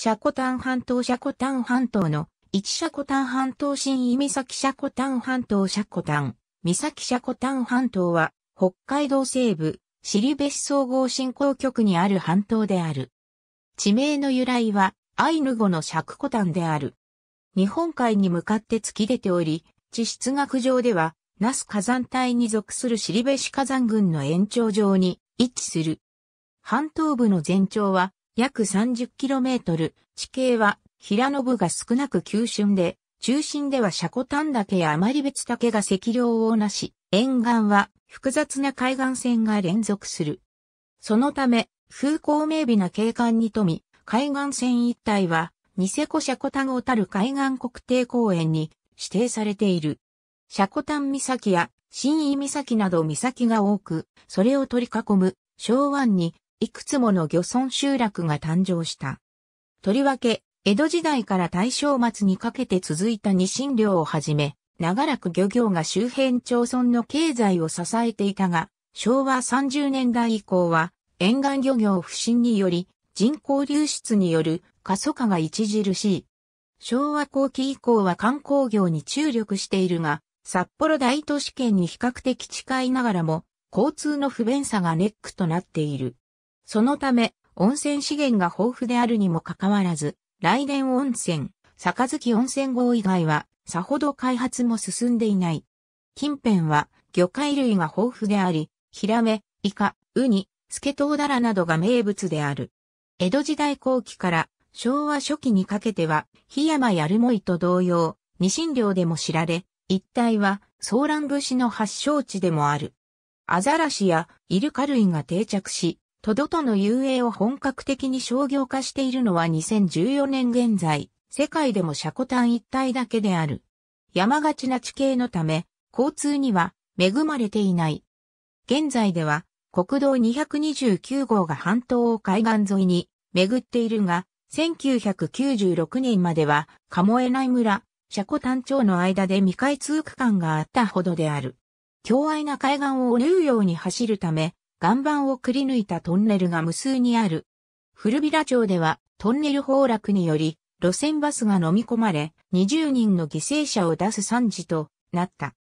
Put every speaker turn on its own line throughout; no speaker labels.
シャコタン半島シャコタン半島の一シャコタン半島新伊岬シャコタン半島シャコタン、岬シャコタン半島は北海道西部、尻シ総合振興局にある半島である。地名の由来はアイヌ語のシャクコタンである。日本海に向かって突き出ており、地質学上では、ナス火山帯に属する尻シ火山群の延長上に位置する。半島部の全長は約 30km、地形は平野部が少なく急峻で、中心ではシャコタン岳や余り別岳が赤稜をなし、沿岸は複雑な海岸線が連続する。そのため、風光明媚な景観に富み、海岸線一帯は、ニセコシャコタンをたる海岸国定公園に指定されている。シャコタン岬や新井岬など岬が多く、それを取り囲む、昭和にいくつもの漁村集落が誕生した。とりわけ、江戸時代から大正末にかけて続いた二神漁をはじめ、長らく漁業が周辺町村の経済を支えていたが、昭和30年代以降は、沿岸漁業不振により、人口流出による過疎化が著しい。昭和後期以降は観光業に注力しているが、札幌大都市圏に比較的近いながらも、交通の不便さがネックとなっている。そのため、温泉資源が豊富であるにもかかわらず、雷電温泉、杯温泉号以外は、さほど開発も進んでいない。近辺は、魚介類が豊富であり、ヒラメ、イカ、ウニ、スケトウダラなどが名物である。江戸時代後期から昭和初期にかけては、檜山やるもいと同様、ニシン漁でも知られ、一帯はソーラン節の発祥地でもある。アザラシやイルカ類が定着し、トドとの遊泳を本格的に商業化しているのは2014年現在、世界でもシャコタン一帯だけである。山がちな地形のため、交通には恵まれていない。現在では、国道229号が半島を海岸沿いに巡っているが、1996年までは、カモエ内村、車庫ン町の間で未開通区間があったほどである。強愛な海岸を縫うように走るため、岩盤をくり抜いたトンネルが無数にある。古平町ではトンネル崩落により路線バスが飲み込まれ20人の犠牲者を出す惨事となった。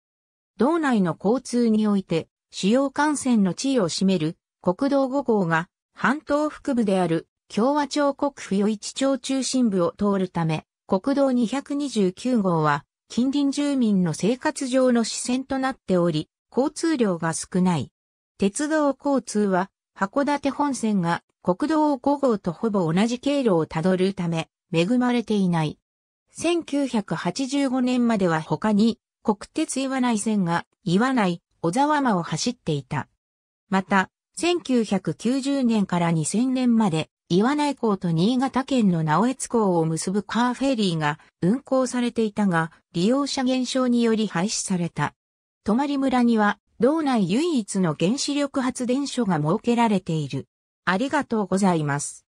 道内の交通において主要幹線の地位を占める国道5号が半島腹部である共和町国府与一町中心部を通るため、国道229号は近隣住民の生活上の視線となっており、交通量が少ない。鉄道交通は、函館本線が国道5号とほぼ同じ経路をたどるため、恵まれていない。1985年までは他に、国鉄岩内線が岩内、小沢間を走っていた。また、1990年から2000年まで、岩内港と新潟県の直江津港を結ぶカーフェリーが運行されていたが、利用者減少により廃止された。泊村には道内唯一の原子力発電所が設けられている。ありがとうございます。